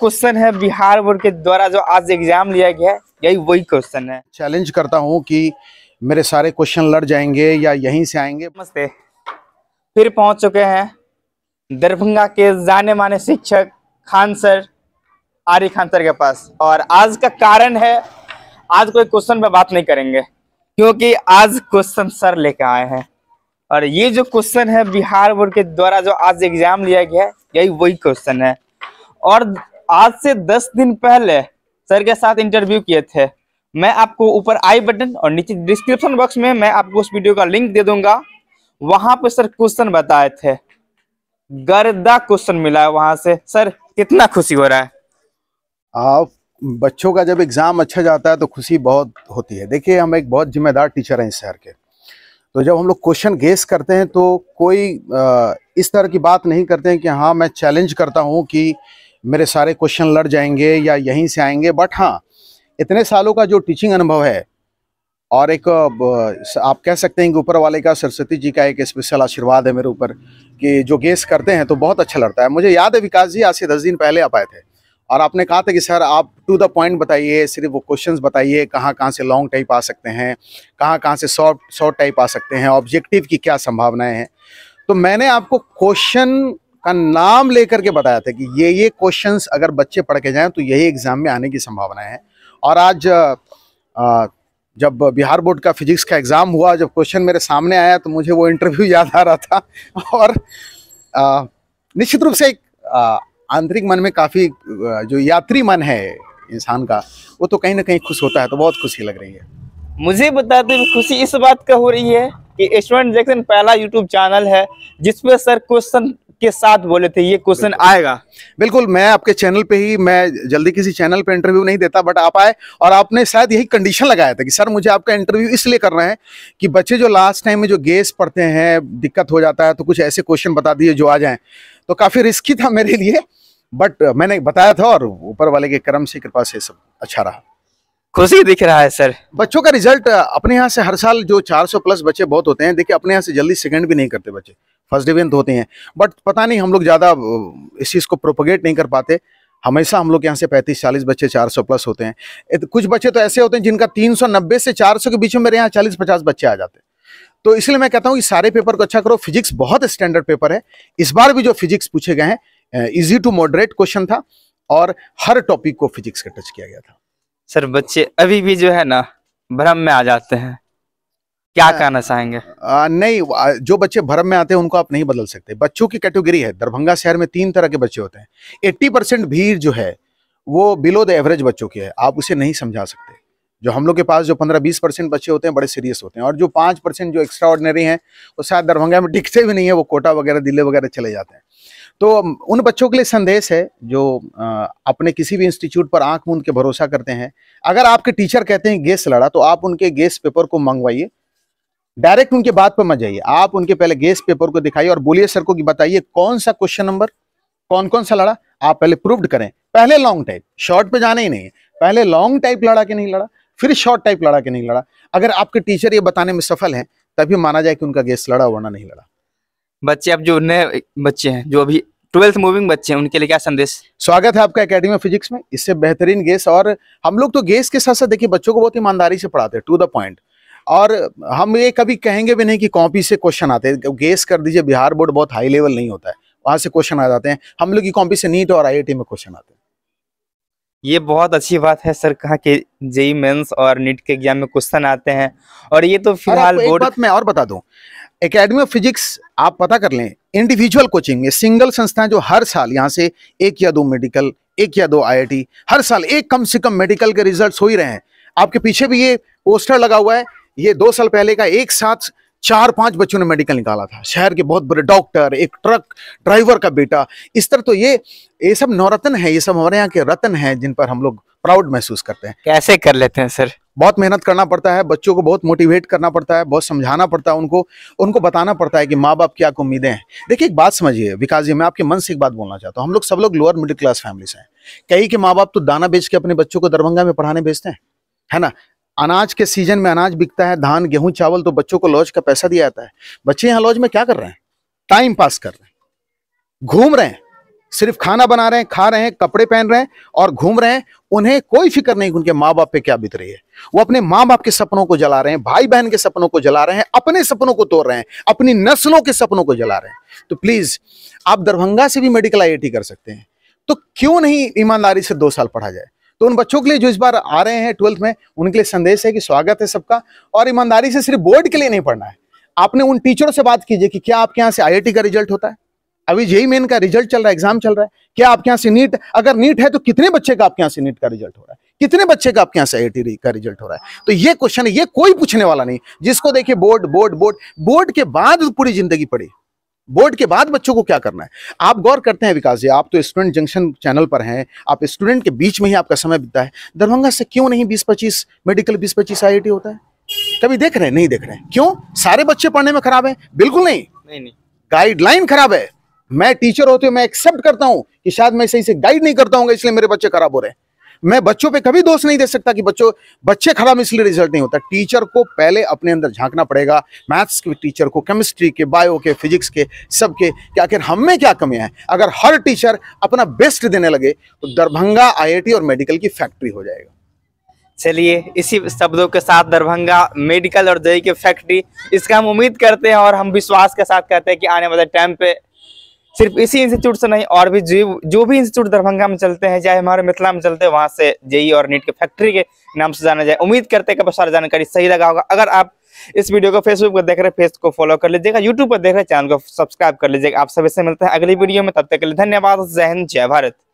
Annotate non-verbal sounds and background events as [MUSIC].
question है Bihar board के द्वारा जो आज एग्जाम लिया गया है यही वही क्वेश्चन है चैलेंज करता हूँ कि मेरे सारे क्वेश्चन लड़ जाएंगे या यहीं से आएंगे नमस्ते फिर पहुंच चुके हैं दरभंगा के जाने माने शिक्षक खान सर आरी खान सर के पास और आज का कारण है आज कोई क्वेश्चन पर बात नहीं करेंगे क्योंकि आज क्वेश्चन सर लेके आए हैं और ये जो क्वेश्चन है बिहार बोर्ड के द्वारा जो आज एग्जाम लिया गया है यही वही क्वेश्चन है और आज से दस दिन पहले सर के साथ इंटरव्यू किए थे मैं आपको ऊपर आई बटन और नीचे डिस्क्रिप्शन बॉक्स में मैं आपको उस वीडियो का लिंक दे दूंगा वहां पर सर क्वेश्चन बताए थे गर्दा क्वेश्चन मिला है वहां से सर कितना खुशी हो रहा है आप बच्चों का जब एग्ज़ाम अच्छा जाता है तो खुशी बहुत होती है देखिए हम एक बहुत जिम्मेदार टीचर हैं इस शहर के तो जब हम लोग क्वेश्चन गेस करते हैं तो कोई इस तरह की बात नहीं करते हैं कि हाँ मैं चैलेंज करता हूँ कि मेरे सारे क्वेश्चन लड़ जाएंगे या यहीं से आएंगे बट हाँ इतने सालों का जो टीचिंग अनुभव है और एक आप कह सकते हैं कि ऊपर वाले का सरस्वती जी का एक स्पेशल आशीर्वाद है मेरे ऊपर कि जो गेस करते हैं तो बहुत अच्छा लड़ता है मुझे याद है विकास जी आज से दस दिन पहले आप आए थे और आपने कहा था कि सर आप टू द पॉइंट बताइए सिर्फ वो क्वेश्चंस बताइए कहाँ कहाँ से लॉन्ग टाइप आ सकते हैं कहाँ कहाँ से शॉर्ट शॉर्ट टाइप आ सकते हैं ऑब्जेक्टिव की क्या संभावनाएं हैं तो मैंने आपको क्वेश्चन का नाम लेकर के बताया था कि ये ये क्वेश्चंस अगर बच्चे पढ़ के जाएं तो यही एग्ज़ाम में आने की संभावना है और आज जब बिहार बोर्ड का फिजिक्स का एग्ज़ाम हुआ जब क्वेश्चन मेरे सामने आया तो मुझे वो इंटरव्यू याद आ रहा था [LAUGHS] और निश्चित रूप से एक आंतरिक मन में काफ़ी जो यात्री मन है इंसान का वो तो कहीं ना कहीं खुश होता है तो बहुत खुशी लग रही है मुझे बताते हुए खुशी इस बात का हो रही है कि स्टूडेंट जैक्सन पहला यूट्यूब चैनल है जिसमें सर क्वेश्चन के साथ बोले थे ये क्वेश्चन आएगा बिल्कुल मैं आपके चैनल पे ही मैं जल्दी किसी चैनल पे इंटरव्यू नहीं देता बट आप आए और आपने शायद यही कंडीशन लगाया था कि सर मुझे आपका इंटरव्यू इसलिए कर रहे हैं कि बच्चे जो लास्ट टाइम में जो गेस पढ़ते हैं दिक्कत हो जाता है तो कुछ ऐसे क्वेश्चन बता दिए जो आ जाए तो काफ़ी रिस्की था मेरे लिए बट मैंने बताया था और ऊपर वाले के क्रम से कृपा से सब अच्छा रहा खुशी दिख रहा है सर बच्चों का रिजल्ट अपने यहाँ से हर साल जो 400 प्लस बच्चे बहुत होते हैं देखिए अपने यहाँ से जल्दी सेकंड भी नहीं करते बच्चे फर्स्ट डिविजन तो होते हैं बट पता नहीं हम लोग ज़्यादा इस चीज़ को प्रोपोगेट नहीं कर पाते हमेशा हम लोग यहाँ से 35 चालीस बच्चे 400 प्लस होते हैं कुछ बच्चे तो ऐसे होते हैं जिनका 390 से 400 के बीच में मेरे यहाँ 40-50 बच्चे आ जाते हैं तो इसलिए मैं कहता हूँ कि सारे पेपर को अच्छा करो फिजिक्स बहुत स्टैंडर्ड पेपर है इस बार भी जो फिजिक्स पूछे गए हैं इजी टू मॉडरेट क्वेश्चन था और हर टॉपिक को फिजिक्स का टच किया गया था सर बच्चे अभी भी जो है ना भ्रम में आ जाते हैं क्या कहना चाहेंगे नहीं जो बच्चे भरम में आते हैं उनको आप नहीं बदल सकते बच्चों की कैटेगरी है दरभंगा शहर में तीन तरह के बच्चे होते हैं एट्टी परसेंट भीड़ जो है वो बिलो द एवरेज बच्चों की है आप उसे नहीं समझा सकते जो हम लोग के पास जो पंद्रह बीस परसेंट बच्चे होते हैं बड़े सीरियस होते हैं और जो पाँच परसेंट जो एक्स्ट्रा ऑर्डनरी हैं वो शायद दरभंगा में दिखते भी नहीं है वो कोटा वगैरह दिल्ली वगैरह चले जाते हैं तो उन बच्चों के लिए संदेश है जो अपने किसी भी इंस्टीट्यूट पर आंख मूंद के भरोसा करते हैं अगर आपके टीचर कहते हैं गेस लड़ा तो आप उनके गेस पेपर को मंगवाइए डायरेक्ट उनके बात पर मत जाइए आप उनके पहले गेस पेपर को दिखाइए और बोलिए सर को कि बताइए कौन सा क्वेश्चन नंबर कौन कौन सा लड़ा आप पहले प्रूव्ड करें पहले लॉन्ग टाइप शॉर्ट पे जाना ही नहीं है पहले लॉन्ग टाइप लड़ा के नहीं लड़ा फिर शॉर्ट टाइप लड़ा के नहीं लड़ा अगर आपके टीचर ये बताने में सफल है तभी माना जाए कि उनका गेस लड़ा वरना नहीं लड़ा बच्चे अब जो नए बच्चे हैं जो अभी ट्वेल्थ मूविंग बच्चे हैं उनके लिए क्या संदेश स्वागत है आपका एकेडमी ऑफ फिजिक्स में इससे बेहतरीन गेस और हम लोग तो गेस के साथ साथ देखिए बच्चों को बहुत ईमानदारी से पढ़ाते हैं टू द पॉइंट और हम ये कभी कहेंगे भी नहीं कि कॉपी से क्वेश्चन आते हैं गेस कर दीजिए बिहार बोर्ड बहुत हाई लेवल नहीं होता है वहाँ से क्वेश्चन आ जाते हैं हम लोग की कॉपी से नीट और आई में क्वेश्चन आते हैं ये बहुत अच्छी बात है सर कहा कि जेई मेंस और नीट के एग्जाम में क्वेश्चन आते हैं और ये तो फिलहाल बोर्ड बात मैं और बता दूं एकेडमी ऑफ फिजिक्स आप पता कर लें इंडिविजुअल कोचिंग में सिंगल संस्था जो हर साल यहाँ से एक या दो मेडिकल एक या दो आईआईटी हर साल एक कम से कम मेडिकल के रिजल्ट हो ही रहे हैं आपके पीछे भी ये पोस्टर लगा हुआ है ये दो साल पहले का एक साथ चार पांच बच्चों ने मेडिकल निकाला था शहर के बहुत बड़े डॉक्टर एक ट्रक ड्राइवर का बेटा इस तरह तो ये ये सब नवरत्न है ये सब हमारे यहाँ के रत्न है जिन पर हम लोग प्राउड महसूस करते हैं कैसे कर लेते हैं सर बहुत मेहनत करना पड़ता है बच्चों को बहुत मोटिवेट करना पड़ता है बहुत समझाना पड़ता है उनको उनको बताना पड़ता है कि माँ बाप क्या उम्मीदें हैं देखिए एक बात समझिए विकास जी मैं आपके मन से एक बात बोलना चाहता हूँ हम लोग सब लोग लोअर मिडिल क्लास फैमिली से हैं कई के माँ बाप तो दाना बेच के अपने बच्चों को दरभंगा में पढ़ाने भेजते हैं है ना अनाज के सीजन में अनाज बिकता है धान गेहूं चावल तो बच्चों को लॉज का पैसा दिया जाता है बच्चे यहाँ लॉज में क्या कर रहे हैं टाइम पास कर रहे हैं घूम रहे हैं सिर्फ खाना बना रहे हैं खा रहे हैं कपड़े पहन रहे हैं और घूम रहे हैं उन्हें कोई फिक्र नहीं उनके माँ बाप पे क्या बीत रही है वो अपने माँ बाप के सपनों को जला रहे हैं भाई बहन के सपनों को जला रहे हैं अपने सपनों को तोड़ रहे हैं अपनी नस्लों के सपनों को जला रहे हैं तो प्लीज आप दरभंगा से भी मेडिकल आई कर सकते हैं तो क्यों नहीं ईमानदारी से दो साल पढ़ा जाए तो उन बच्चों के लिए जो इस बार आ रहे हैं ट्वेल्थ में उनके लिए संदेश है कि स्वागत है सबका और ईमानदारी से सिर्फ बोर्ड के लिए नहीं पढ़ना है आपने उन टीचरों से बात कीजिए कि क्या आपके यहाँ से आई का रिजल्ट होता है अभी जेई मेन का रिजल्ट चल रहा है एग्जाम चल रहा है क्या आपके यहाँ से नीट अगर नीट है तो कितने बच्चे का आपके यहाँ से नीट का रिजल्ट हो रहा है कितने बच्चे का आपके यहाँ से आई का रिजल्ट हो रहा है तो ये क्वेश्चन ये कोई पूछने वाला नहीं जिसको देखिए बोर्ड बोर्ड बोर्ड बोर्ड के बाद पूरी जिंदगी पड़ी बोर्ड के बाद बच्चों को क्या करना है आप गौर करते हैं विकास जी आप तो स्टूडेंट जंक्शन चैनल पर हैं आप स्टूडेंट के बीच में ही आपका समय बीता है दरभंगा से क्यों नहीं बीस पच्चीस मेडिकल बीस पच्चीस आई होता है कभी देख रहे हैं नहीं देख रहे हैं क्यों सारे बच्चे पढ़ने में खराब है बिल्कुल नहीं नहीं गाइडलाइन खराब है मैं टीचर होते हुए मैं एक्सेप्ट करता हूं कि शायद मैं सही से गाइड नहीं करता हूँ इसलिए मेरे बच्चे खराब हो रहे हैं मैं बच्चों पे कभी दोष नहीं दे सकता कि बच्चों बच्चे खराब इसलिए रिजल्ट नहीं होता टीचर को पहले अपने अंदर झांकना पड़ेगा मैथ्स के टीचर को केमिस्ट्री के बायो के फिजिक्स के सब के कि आखिर हम में क्या कमियां हैं अगर हर टीचर अपना बेस्ट देने लगे तो दरभंगा आई और मेडिकल की फैक्ट्री हो जाएगा चलिए इसी शब्दों के साथ दरभंगा मेडिकल और दही की फैक्ट्री इसका हम उम्मीद करते हैं और हम विश्वास के साथ कहते हैं कि आने वाले टाइम पे सिर्फ इसी इंस्टीट्यूट से नहीं और भी जो जो भी इंस्टीट्यूट दरभंगा में चलते हैं चाहे हमारे मिथिला में चलते हैं वहाँ से जेई और नीट के फैक्ट्री के नाम से जाना जाए उम्मीद करते हैं कि सारा जानकारी सही लगा होगा अगर आप इस वीडियो को फेसबुक पर देख रहे हैं फेस को फॉलो कर लीजिएगा यूट्यूब पर देख रहे हैं चैनल को सब्सक्राइब कर लीजिएगा आप सभी से मिलते हैं अगली वीडियो में तब तक के लिए धन्यवाद जय हिंद जय भारत